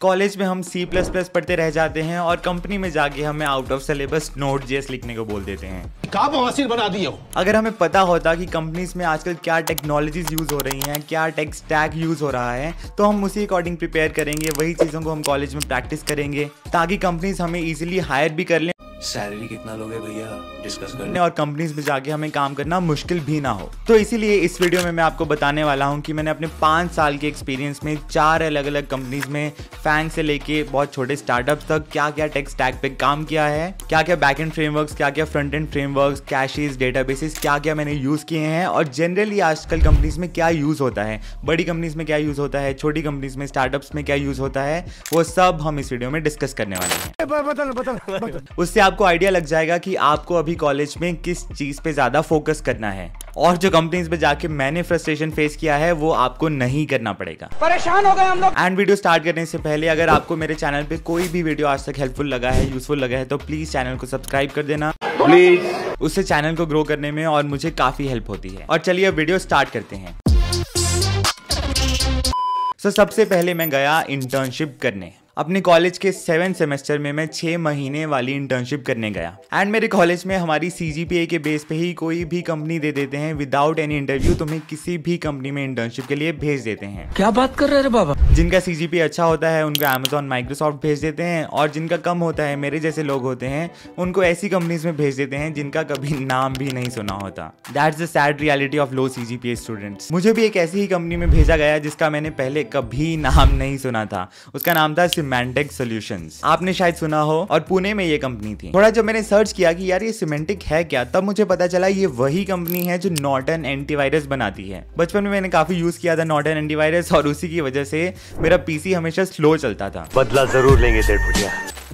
college में हम C plus plus पढ़ते रह जाते हैं और कंपनी में जाके हमें आउट ऑफ सिलेबस नोट जेस लिखने को बोल देते हैं बना दिया हो अगर हमें पता होता कि कंपनीज में आजकल क्या टेक्नोलॉजीज यूज हो रही हैं क्या टेक स्टैक यूज हो रहा है तो हम उसी अकॉर्डिंग प्रिपेयर करेंगे वही चीज़ों को हम कॉलेज में प्रैक्टिस करेंगे ताकि कंपनीज हमें इजिली हायर भी कर लें सैलरी कितना लोगे भैया डिस्कस करने और कंपनीज में जाके हमें काम करना मुश्किल भी ना हो तो इसीलिए इस वीडियो में मैं आपको बताने वाला हूँ कि मैंने अपने पाँच साल के एक्सपीरियंस में चार अलग अलग कंपनीज में फैंक से लेके बहुत छोटे स्टार्टअप तक क्या क्या टेक्स टैग पे काम किया है क्या क्या बैक एंड फ्रेमवर्क क्या क्या front end framework caches data क्या क्या मैंने यूज किए हैं और जनरली आजकल कंपनीज में क्या यूज होता है बड़ी कंपनीज में क्या यूज होता है छोटी कंपनीज में स्टार्टअप्स में क्या यूज होता है वो सब हम इस वीडियो में डिस्कस करने वाले हैं उससे आपको आइडिया लग जाएगा कि आपको अभी कॉलेज में किस चीज़ पे ज़्यादा फोकस करना है और जो कंपनीज में जाके मैंने फ्रस्ट्रेशन फेस किया है वो आपको नहीं करना पड़ेगा परेशान हो गए हम लोग एंड वीडियो स्टार्ट करने से पहले अगर आपको मेरे चैनल पे कोई भी वीडियो आज तक हेल्पफुल लगा है यूजफुल लगा है तो प्लीज चैनल को सब्सक्राइब कर देना प्लीज उससे चैनल को ग्रो करने में और मुझे काफी हेल्प होती है और चलिए अब वीडियो स्टार्ट करते हैं तो सबसे पहले मैं गया इंटर्नशिप करने अपने कॉलेज के सेवन सेमेस्टर में मैं छह महीने वाली इंटर्नशिप करने गया एंड मेरे कॉलेज में हमारी सी के बेस पे ही कोई भी कंपनी दे देते हैं विदाउट एनी इंटरव्यू तुम्हें किसी भी कंपनी में इंटर्नशिप के लिए भेज देते हैं क्या बात कर रहे बाबा जिनका सी अच्छा होता है उनको अमेजोन माइक्रोसॉफ्ट भेज देते हैं और जिनका कम होता है मेरे जैसे लोग होते हैं उनको ऐसी कंपनीज में भेज देते हैं जिनका कभी नाम भी नहीं सुना होता that's the sad reality of low C G students मुझे भी एक ऐसी ही कंपनी में भेजा गया जिसका मैंने पहले कभी नाम नहीं सुना था उसका नाम था सिमेंटिक सोल्यूशन आपने शायद सुना हो और पुणे में ये कंपनी थी थोड़ा जब मैंने सर्च किया कि यार ये सिमेंटिक है क्या तब मुझे पता चला ये वही कंपनी है जो नॉटन एंटीवायरस बनाती है बचपन में मैंने काफी यूज किया था नॉटन एंटीवायरस और उसी की वजह से मेरा पीसी हमेशा स्लो चलता था बदला जरूर लेंगे देर भुटिया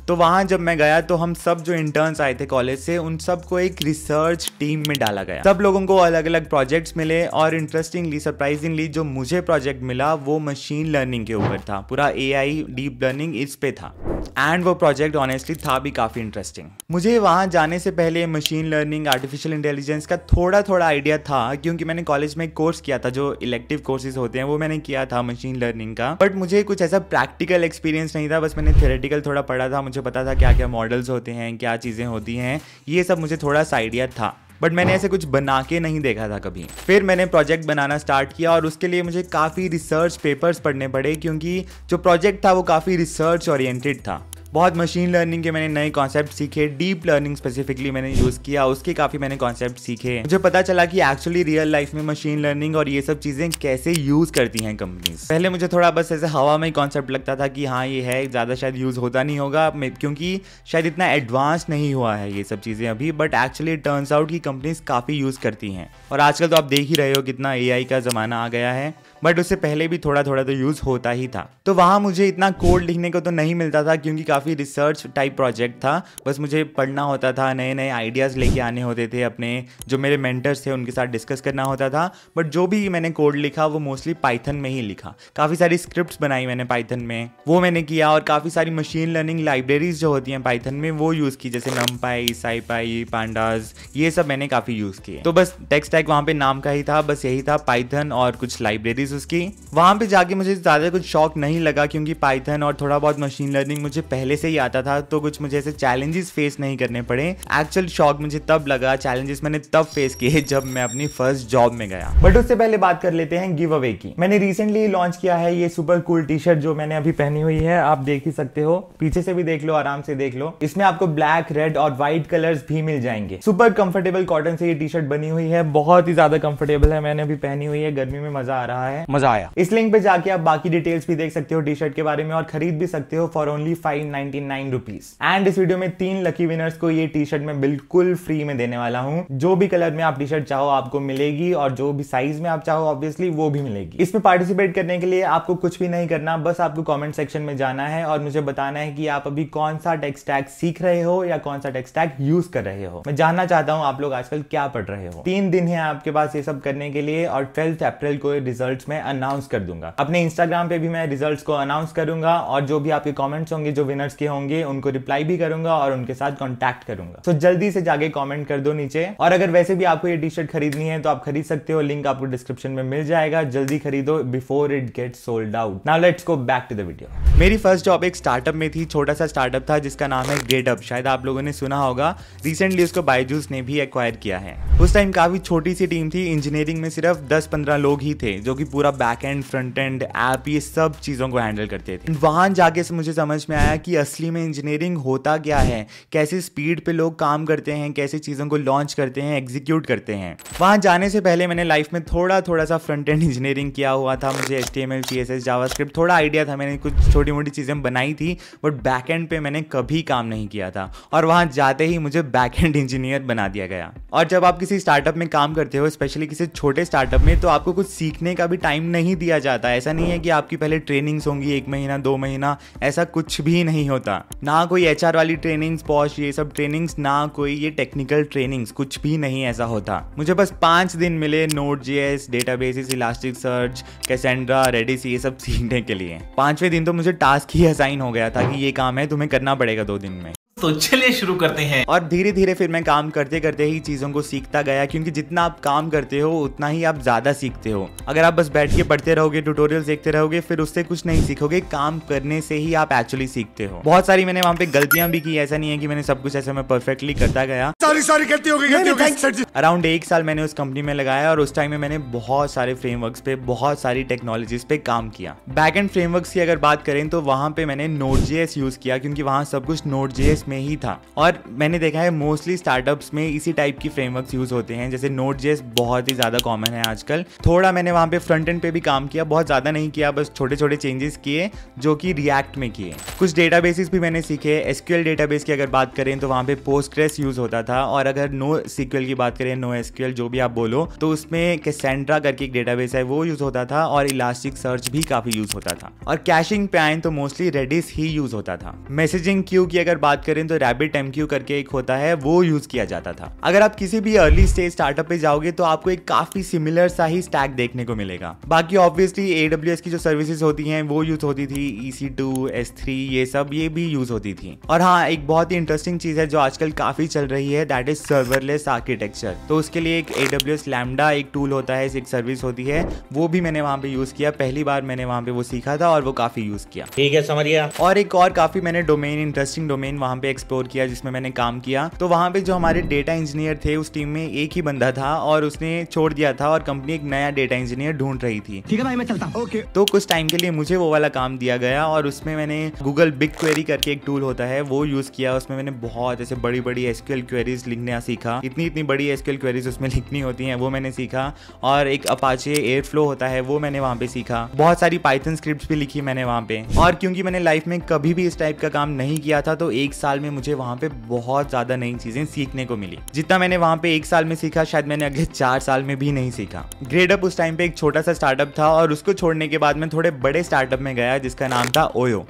तो वहां जब मैं गया तो हम सब जो इंटर्न्स आए थे कॉलेज से उन सबको एक रिसर्च टीम में डाला गया सब लोगों को अलग अलग प्रोजेक्ट मिले और इंटरेस्टिंगली सरप्राइजिंगली जो मुझे प्रोजेक्ट मिला वो मशीन लर्निंग के ऊपर था पूरा ए डीप लर्निंग इस पे था एंड वो प्रोजेक्ट ऑनेस्टली था भी काफ़ी इंटरेस्टिंग मुझे वहां जाने से पहले मशीन लर्निंग आर्टिफिशियल इंटेलिजेंस का थोड़ा थोड़ा आइडिया था क्योंकि मैंने कॉलेज में एक कोर्स किया था जो इलेक्टिव कोर्सेज होते हैं वो मैंने किया था मशीन लर्निंग का बट मुझे कुछ ऐसा प्रैक्टिकल एक्सपीरियंस नहीं था बस मैंने थेरेटिकल थोड़ा पढ़ा था मुझे पता था क्या क्या मॉडल्स होते हैं क्या चीज़ें होती हैं ये सब मुझे थोड़ा सा आइडिया था बट मैंने ऐसे कुछ बना के नहीं देखा था कभी फिर मैंने प्रोजेक्ट बनाना स्टार्ट किया और उसके लिए मुझे काफ़ी रिसर्च पेपर्स पढ़ने पड़े क्योंकि जो प्रोजेक्ट था वो काफ़ी रिसर्च ओरिएंटेड था बहुत मशीन लर्निंग के मैंने नए कॉन्सेप्ट सीखे डीप लर्निंग स्पेसिफिकली मैंने यूज़ किया उसके काफ़ी मैंने कॉन्सेप्ट सीखे मुझे पता चला कि एक्चुअली रियल लाइफ में मशीन लर्निंग और ये सब चीज़ें कैसे यूज़ करती हैं कंपनीज पहले मुझे थोड़ा बस ऐसे हवा में कॉन्सेप्ट लगता था कि हाँ ये है ज़्यादा शायद यूज़ होता नहीं होगा क्योंकि शायद इतना एडवांस नहीं हुआ है ये सब चीज़ें अभी बट एक्चुअली टर्न्स आउट की कंपनीज काफ़ी यूज़ करती हैं और आजकल तो आप देख ही रहे हो कितना ए का ज़माना आ गया है बट उससे पहले भी थोड़ा थोड़ा तो यूज़ होता ही था तो वहां मुझे इतना कोड लिखने को तो नहीं मिलता था क्योंकि काफ़ी रिसर्च टाइप प्रोजेक्ट था बस मुझे पढ़ना होता था नए नए आइडियाज़ लेके आने होते थे अपने जो मेरे मेंटर्स थे उनके साथ डिस्कस करना होता था बट जो भी मैंने कोड लिखा वो मोस्टली पाइथन में ही लिखा काफ़ी सारी स्क्रिप्ट बनाई मैंने पाइथन में वो मैंने किया और काफ़ी सारी मशीन लर्निंग लाइब्रेरीज जो होती हैं पाइथन में वो यूज़ की जैसे साई साईपाई पांडाज ये सब मैंने काफ़ी यूज़ किए तो बस टेक्स टैग वहाँ पे नाम का ही था बस यही था पाइथन और कुछ लाइब्रेरीज चीज उसकी वहां पे जाके मुझे ज्यादा कुछ शौक नहीं लगा क्योंकि पाइथन और थोड़ा बहुत मशीन लर्निंग मुझे पहले से ही आता था तो कुछ मुझे ऐसे चैलेंजेस फेस नहीं करने पड़े एक्चुअल शौक मुझे तब लगा चैलेंजेस मैंने तब फेस किए जब मैं अपनी फर्स्ट जॉब में गया बट उससे पहले बात कर लेते हैं गिव अवे की मैंने रिसेंटली लॉन्च किया है ये सुपर कूल टी शर्ट जो मैंने अभी पहनी हुई है आप देख ही सकते हो पीछे से भी देख लो आराम से देख लो इसमें आपको ब्लैक रेड और व्हाइट कलर भी मिल जाएंगे सुपर कंफर्टेबल कॉटन से ये टी शर्ट बनी हुई है बहुत ही ज्यादा कंफर्टेबल है मैंने अभी पहनी हुई है गर्मी में मजा आ रहा है है मजा आया इस लिंक पे जाके आप बाकी डिटेल्स भी देख सकते हो टी शर्ट के बारे में और खरीद भी सकते हो for only five ninety nine rupees and इस वीडियो में तीन लकी विनर्स को ये टी शर्ट मैं बिल्कुल फ्री में देने वाला हूँ जो भी कलर में आप टी शर्ट चाहो आपको मिलेगी और जो भी साइज में आप चाहो ऑब्वियसली वो भी मिलेगी इसमें पार्टिसिपेट करने के लिए आपको कुछ भी नहीं करना बस आपको कॉमेंट सेक्शन में जाना है और मुझे बताना है कि आप अभी कौन सा टैग सीख रहे हो या कौन सा टैग यूज कर रहे हो मैं जानना चाहता हूँ आप लोग आजकल क्या पढ़ रहे हो तीन दिन है आपके पास ये सब करने के लिए और ट्वेल्थ अप्रैल को रिजल्ट में अनाउंस कर दूंगा अपने इंस्टाग्राम पे भी मैं रिजल्ट्स को अनाउंस करूंगा और जो भी आपके कमेंट्स होंगे जो विनर्स के होंगे उनको रिप्लाई भी करूंगा और उनके साथ कॉन्टेक्ट करूंगा तो so, जल्दी से जाके कॉमेंट कर दो नीचे और अगर वैसे भी आपको ये टी शर्ट खरीदनी है तो आप खरीद सकते हो लिंक आपको डिस्क्रिप्शन में मिल जाएगा जल्दी खरीदो before it get sold out now let's go back to the video मेरी फर्स्ट जॉब एक स्टार्टअप में थी छोटा सा स्टार्टअप था जिसका नाम है गेटअप शायद आप लोगों ने सुना होगा रिसेंटली उसको बायजूस ने भी एक्वायर किया है उस टाइम काफी छोटी सी टीम थी इंजीनियरिंग में सिर्फ 10-15 लोग ही थे जो कि पूरा पूरा back end front end app ये सब चीज़ों को हैंडल करते थे वहाँ जाके से मुझे समझ में आया कि असली में इंजीनियरिंग होता क्या है कैसे स्पीड पे लोग काम करते हैं कैसे चीज़ों को लॉन्च करते हैं एग्जीक्यूट करते हैं वहां जाने से पहले मैंने लाइफ में थोड़ा थोड़ा सा फ्रंट एंड इंजीनियरिंग किया हुआ था मुझे एच टी एम एल थोड़ा आइडिया था मैंने कुछ छोटी मोटी चीज़ें बनाई थी बट बैक एंड पे मैंने कभी काम नहीं किया था और वहां जाते ही मुझे बैक एंड इंजीनियर बना दिया गया और जब आप किसी स्टार्टअप में काम करते हो स्पेशली किसी छोटे स्टार्टअप में तो आपको कुछ सीखने का भी टाइम नहीं दिया जाता ऐसा नहीं है कि आपकी पहले ट्रेनिंग्स होंगी एक महीना दो महीना ऐसा कुछ भी नहीं होता ना कोई एच वाली ट्रेनिंग्स पॉश ये सब ट्रेनिंग्स ना कोई ये टेक्निकल ट्रेनिंग्स कुछ भी नहीं ऐसा होता मुझे बस पांच दिन मिले node J S databases elastic search Cassandra Redis ये सब सीखने के लिए पांचवें दिन तो मुझे टास्क ही असाइन हो गया था कि ये काम है तुम्हें करना पड़ेगा दो दिन में तो चलिए शुरू करते हैं और धीरे धीरे फिर मैं काम करते करते ही चीज़ों को सीखता गया क्योंकि जितना आप काम करते हो उतना ही आप ज़्यादा सीखते हो अगर आप बस बैठ के पढ़ते रहोगे ट्यूटोरियल देखते रहोगे फिर उससे कुछ नहीं सीखोगे काम करने से ही आप एक्चुअली सीखते हो बहुत सारी मैंने वहाँ पे गलतियां भी की ऐसा नहीं है की मैंने सब कुछ ऐसा में परफेक्टली करता गया सारी सारी गलती हो गई अराउंड एक साल मैंने उस कंपनी में लगाया और उस टाइम में मैंने बहुत सारे फ्रेमवर्क पे बहुत सारी टेक्नोलॉजीज पे काम किया बैक एंड फ्रेमवर्क की अगर बात करें तो वहाँ पे मैंने नोट जेएस यूज किया क्योंकि वहाँ सब कुछ नोट जेएस में ही था और मैंने देखा है मोस्टली स्टार्टअप्स में इसी टाइप की फ्रेमवर्क यूज होते हैं जैसे नोट जेस बहुत ही ज़्यादा कॉमन है आजकल थोड़ा मैंने वहां पे फ्रंट एंड पे भी काम किया बहुत ज़्यादा नहीं किया बस छोटे छोटे चेंजेस किए जो कि रिएक्ट में किए कुछ डेटा भी मैंने सीखे एसक्यूएल डेटा की अगर बात करें तो वहां पे पोस्ट यूज होता था और अगर नो सीक्वल की बात करें नो एसक्यूएल जो भी आप बोलो तो उसमें कैसेंड्रा करके एक डेटा है वो यूज होता था और इलास्टिक सर्च भी काफी यूज होता था और कैशिंग पे आए तो मोस्टली रेडिस ही यूज होता था मैसेजिंग क्यू की अगर बात करें करें तो रैबिट एमक्यू करके एक होता है वो यूज किया जाता था अगर आप किसी भी अर्ली स्टेज स्टार्टअप पे जाओगे तो आपको एक काफी सिमिलर सा ही स्टैक देखने को मिलेगा बाकी ऑब्वियसली एडब्ल्यू की जो सर्विसेज होती हैं वो यूज होती थी ई टू एस थ्री ये सब ये भी यूज होती थी और हाँ एक बहुत ही इंटरेस्टिंग चीज है जो आजकल काफी चल रही है दैट इज सर्वरलेस आर्किटेक्चर तो उसके लिए एक एडब्ल्यू एस लैमडा एक टूल होता है एक सर्विस होती है वो भी मैंने वहां पे यूज किया पहली बार मैंने वहां पे वो सीखा था और वो काफी यूज किया ठीक है समरिया और एक और काफी मैंने डोमेन इंटरेस्टिंग डोमेन वहां पे एक्सप्लोर किया जिसमें मैंने काम किया तो वहां पे जो हमारे डेटा इंजीनियर थे उस टीम में एक ही बंदा था और उसने छोड़ दिया था और कंपनी एक नया डेटा इंजीनियर ढूंढ रही थी ठीक है भाई मैं चलता ओके तो कुछ टाइम के लिए मुझे वो वाला काम दिया गया और उसमें मैंने गूगल बिग क्वेरी करके एक टूल होता है वो यूज किया उसमें मैंने बहुत ऐसे बड़ी बड़ी एसक्यूएल क्वेरीज लिखना सीखा इतनी इतनी बड़ी एसक्यूएल क्वेरीज उसमें लिखनी होती है वो मैंने सीखा और एक अपाचे एयर फ्लो होता है वो मैंने वहां पे सीखा बहुत सारी पाइथन स्क्रिप्ट भी लिखी मैंने वहां पे और क्योंकि मैंने लाइफ में कभी भी इस टाइप का काम नहीं किया था तो एक साल में मुझे वहाँ पे बहुत ज़्यादा नई चीज़ें सीखने को मिली जितना मैंने वहाँ पे एक साल में सीखा शायद मैंने अगले चार साल में भी नहीं सीखा ग्रेडअप उस टाइम पे एक छोटा सा स्टार्टअप था और उसको छोड़ने के बाद मैं थोड़े बड़े स्टार्टअप में गया जिसका नाम था ओयो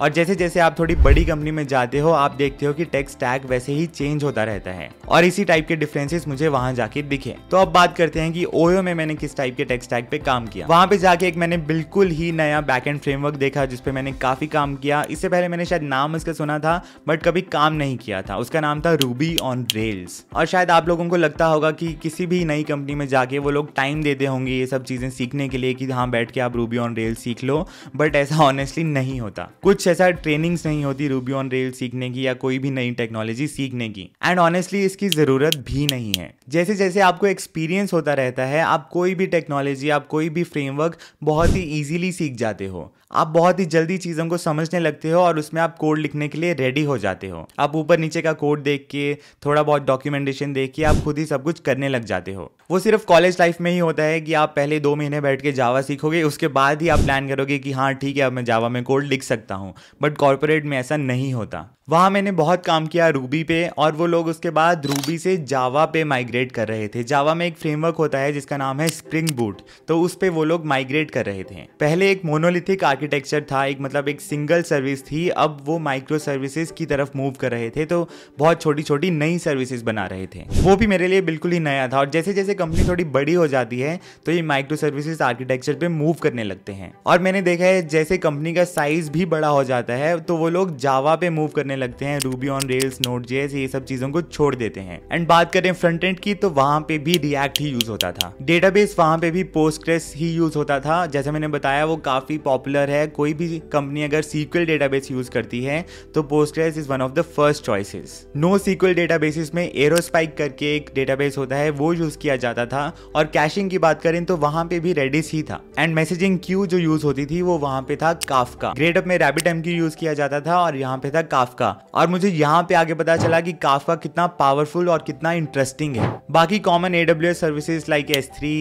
और जैसे जैसे आप थोड़ी बड़ी कंपनी में जाते हो आप देखते हो कि टेक्स टैग वैसे ही चेंज होता रहता है और इसी टाइप के डिफरेंसेस मुझे वहां जाके दिखे तो अब बात करते हैं कि ओयो में मैंने किस टाइप के टेक्स टैग पे काम किया वहां पे जाके एक मैंने बिल्कुल ही नया बैक एंड फ्रेमवर्क देखा जिसपे मैंने काफी काम किया इससे पहले मैंने शायद नाम इसका सुना था बट कभी काम नहीं किया था उसका नाम था रूबी ऑन रेल्स और शायद आप लोगों को लगता होगा कि किसी भी नई कंपनी में जाके वो लोग टाइम देते होंगे ये सब चीजें सीखने के लिए कि हाँ बैठ के आप रूबी ऑन रेल्स सीख लो बट ऐसा ऑनेस्टली नहीं होता कुछ कुछ ऐसा ट्रेनिंग्स नहीं होती रूबी ऑन रेल सीखने की या कोई भी नई टेक्नोलॉजी सीखने की एंड ऑनेस्टली इसकी ज़रूरत भी नहीं है जैसे जैसे आपको एक्सपीरियंस होता रहता है आप कोई भी टेक्नोलॉजी आप कोई भी फ्रेमवर्क बहुत ही ईजिली सीख जाते हो आप बहुत ही जल्दी चीज़ों को समझने लगते हो और उसमें आप कोड लिखने के लिए रेडी हो जाते हो आप ऊपर नीचे का कोड देख के थोड़ा बहुत डॉक्यूमेंटेशन देख के आप खुद ही सब कुछ करने लग जाते हो वो सिर्फ कॉलेज लाइफ में ही होता है कि आप पहले दो महीने बैठ के जावा सीखोगे उसके बाद ही आप प्लान करोगे कि हाँ ठीक है अब मैं जावा में कोड लिख सकता हूँ बट कॉरपोरेट में ऐसा नहीं होता वहाँ मैंने बहुत काम किया रूबी पे और वो लोग उसके बाद रूबी से जावा पे माइग्रेट कर रहे थे जावा में एक फ्रेमवर्क होता है जिसका नाम है स्प्रिंग बूट तो उस पर वो लोग माइग्रेट कर रहे थे पहले एक मोनोलिथिक आर्किटेक्चर था एक मतलब एक सिंगल सर्विस थी अब वो माइक्रो सर्विसेज की तरफ मूव कर रहे थे तो बहुत छोटी छोटी नई सर्विसेज बना रहे थे वो भी मेरे लिए बिल्कुल ही नया था और जैसे जैसे कंपनी थोड़ी बड़ी हो जाती है तो ये माइक्रो सर्विसेज आर्किटेक्चर पे मूव करने लगते हैं और मैंने देखा है जैसे कंपनी का साइज भी बड़ा हो जाता है तो वो लोग जावा पे मूव करने लगते हैं रूबी ऑन रेल्स नोट जेस ये सब चीजों को छोड़ देते हैं एंड बात करें फ्रंट एंड की तो वहां पे भी रिएक्ट ही यूज होता था डेटाबेस वहां पे भी पोस्टग्रेस ही यूज होता था जैसे मैंने बताया वो काफी पॉपुलर है कोई भी कंपनी अगर सीक्वल डेटाबेस यूज करती है तो Postgres is one of the first choices NoSQL databases में एरोस्पाइक करके एक डेटाबेस होता है वो यूज किया जाता था और कैशिंग की बात करें तो वहां पे भी रेडिस ही था एंड मैसेजिंग क्यू जो यूज होती थी वो वहां पे था काफका ग्रेटअप में रैबिट एम की यूज किया जाता था और यहाँ पे था काफका का और मुझे यहाँ पे आगे पता चला कि काफा कितना पावरफुल और कितना इंटरेस्टिंग है बाकी common A W S services like S three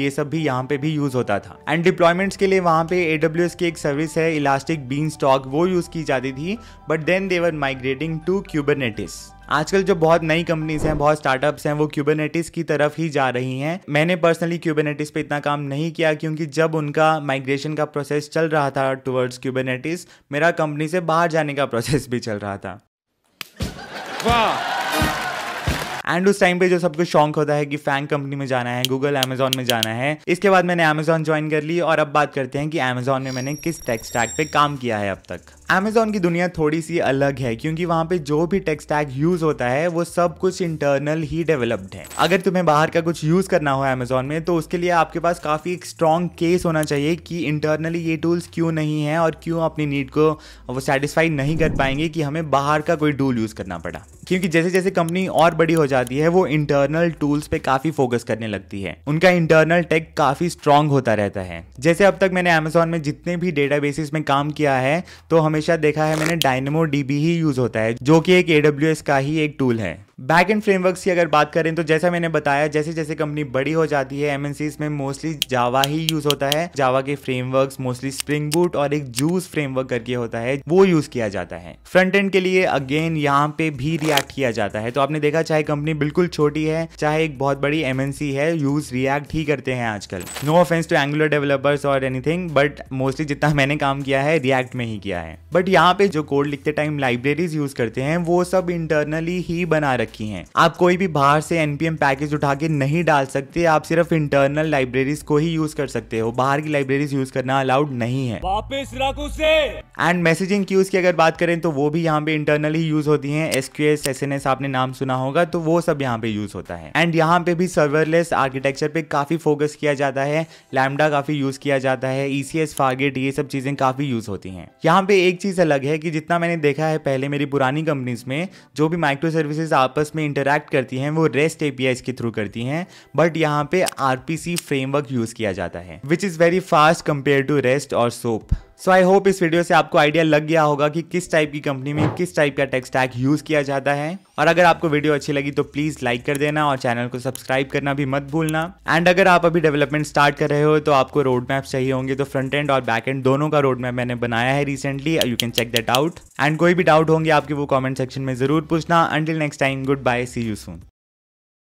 ये सब भी यहाँ पे भी यूज होता था एंड डिप्लॉयमेंट्स के लिए वहाँ पे एडब्ल्यू की एक सर्विस है इलास्टिक बीन स्टॉक वो यूज की जाती थी but then they're migrating to Kubernetes आजकल जो बहुत नई कंपनीज हैं बहुत स्टार्टअप्स हैं वो क्यूबेनेटिस की तरफ ही जा रही हैं मैंने पर्सनली क्यूबेनेटिस पे इतना काम नहीं किया क्योंकि जब उनका माइग्रेशन का प्रोसेस चल रहा था टुवर्ड्स क्यूबेनेटिस मेरा कंपनी से बाहर जाने का प्रोसेस भी चल रहा था एंड उस टाइम पे जो सबको शौक होता है कि फैंग कंपनी में जाना है गूगल अमेजोन में जाना है इसके बाद मैंने अमेजोन ज्वाइन कर ली और अब बात करते हैं कि अमेजोन में मैंने किस टेक स्टैक पे काम किया है अब तक अमेजोन की दुनिया थोड़ी सी अलग है क्योंकि वहाँ पे जो भी टेक्सटैग यूज होता है वो सब कुछ इंटरनल ही डेवलप्ड है अगर तुम्हें बाहर का कुछ यूज करना हो अमेजोन में तो उसके लिए आपके पास काफी एक स्ट्रॉन्ग केस होना चाहिए कि इंटरनली ये टूल्स क्यों नहीं है और क्यों अपनी नीड को वो सेटिस्फाई नहीं कर पाएंगे कि हमें बाहर का कोई टूल यूज करना पड़ा क्योंकि जैसे जैसे कंपनी और बड़ी हो जाती है वो इंटरनल टूल्स पे काफी फोकस करने लगती है उनका इंटरनल टेक काफी स्ट्रांग होता रहता है जैसे अब तक मैंने अमेजोन में जितने भी डेटाबेसिस में काम किया है तो हमें हमेशा देखा है मैंने डायनमो डीबी ही यूज होता है जो कि एक एडब्ल्यू का ही एक टूल है बैक एंड फ्रेमवर्क्स की अगर बात करें तो जैसा मैंने बताया जैसे जैसे कंपनी बड़ी हो जाती है एमएनसी में मोस्टली जावा ही यूज होता है जावा के फ्रेमवर्क मोस्टली स्प्रिंग बूट और एक जूस फ्रेमवर्क करके होता है वो यूज किया जाता है फ्रंट एंड के लिए अगेन यहाँ पे भी रिएक्ट किया जाता है तो आपने देखा चाहे कंपनी बिल्कुल छोटी है चाहे एक बहुत बड़ी एमएनसी है यूज रिएक्ट ही करते हैं आजकल no offence to Angular developers और एनीथिंग बट मोस्टली जितना मैंने काम किया है रिएक्ट में ही किया है बट यहाँ पे जो कोड लिखते टाइम लाइब्रेरीज यूज करते हैं वो सब इंटरनली ही बना रखे रखी हैं आप कोई भी बाहर से एनपीएम पैकेज उठा के नहीं डाल सकते आप सिर्फ इंटरनल लाइब्रेरीज को ही यूज कर सकते हो बाहर की लाइब्रेरीज यूज करना अलाउड नहीं है वापस रख उसे एंड मैसेजिंग क्यूज की अगर बात करें तो वो भी यहाँ पे इंटरनल ही यूज होती है एसक्यूएस एस आपने नाम सुना होगा तो वो सब यहाँ पे यूज होता है एंड यहाँ पे भी सर्वरलेस आर्किटेक्चर पे काफी फोकस किया जाता है लैमडा काफी यूज किया जाता है ईसीएस e फार्गेट ये सब चीजें काफी यूज होती हैं यहाँ पे एक चीज अलग है कि जितना मैंने देखा है पहले मेरी पुरानी कंपनीज में जो भी माइक्रो सर्विसेज आप आपस में इंटरेक्ट करती हैं वो रेस्ट एपीआई के थ्रू करती हैं बट यहाँ पे आरपीसी फ्रेमवर्क यूज़ किया जाता है which is very fast compare to rest और सोप सो आई होप इस वीडियो से आपको आइडिया लग गया होगा कि किस टाइप की कंपनी में किस टाइप का टेक्स स्टैक यूज़ किया जाता है और अगर आपको वीडियो अच्छी लगी तो प्लीज़ लाइक कर देना और चैनल को सब्सक्राइब करना भी मत भूलना एंड अगर आप अभी डेवलपमेंट स्टार्ट कर रहे हो तो आपको रोड मैप चाहिए होंगे तो फ्रंट एंड और बैक एंड दोनों का रोड मैप मैंने बनाया है recently you can check that out and कोई भी डाउट होंगे आपके वो कॉमेंट सेक्शन में जरूर पूछना until next time goodbye see you soon